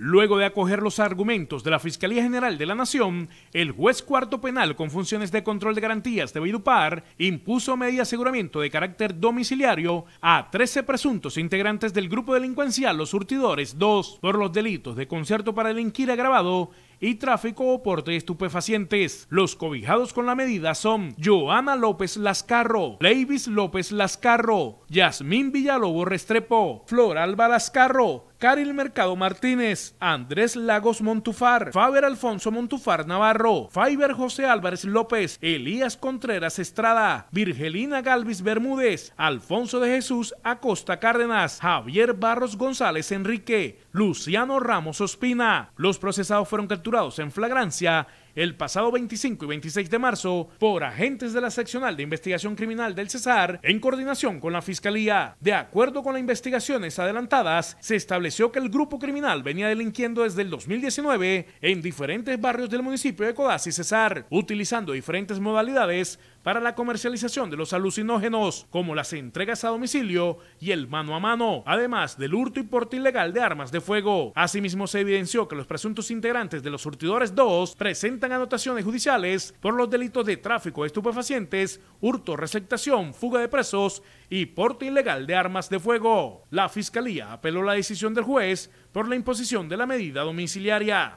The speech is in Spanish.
Luego de acoger los argumentos de la Fiscalía General de la Nación, el juez cuarto penal con funciones de control de garantías de Vidupar impuso medida de aseguramiento de carácter domiciliario a 13 presuntos integrantes del grupo delincuencial Los Surtidores 2 por los delitos de concierto para delinquir agravado y tráfico o porte de estupefacientes. Los cobijados con la medida son Joana López Lascarro, Leivis López Lascarro, Yasmín Villalobo Restrepo, Flor Alba Lascarro, Caril Mercado Martínez, Andrés Lagos Montufar, Faber Alfonso Montufar Navarro, Faiber José Álvarez López, Elías Contreras Estrada, Virgelina Galvis Bermúdez, Alfonso de Jesús Acosta Cárdenas, Javier Barros González Enrique, Luciano Ramos Ospina. Los procesados fueron capturados en flagrancia el pasado 25 y 26 de marzo por agentes de la Seccional de Investigación Criminal del Cesar en coordinación con la Fiscalía. De acuerdo con las investigaciones adelantadas, se estableció que el grupo criminal venía delinquiendo desde el 2019 en diferentes barrios del municipio de y Cesar, utilizando diferentes modalidades para la comercialización de los alucinógenos, como las entregas a domicilio y el mano a mano, además del hurto y porte ilegal de armas de fuego. Asimismo, se evidenció que los presuntos integrantes de los surtidores 2 presentan anotaciones judiciales por los delitos de tráfico de estupefacientes, hurto, receptación, fuga de presos y porte ilegal de armas de fuego. La Fiscalía apeló la decisión del juez por la imposición de la medida domiciliaria.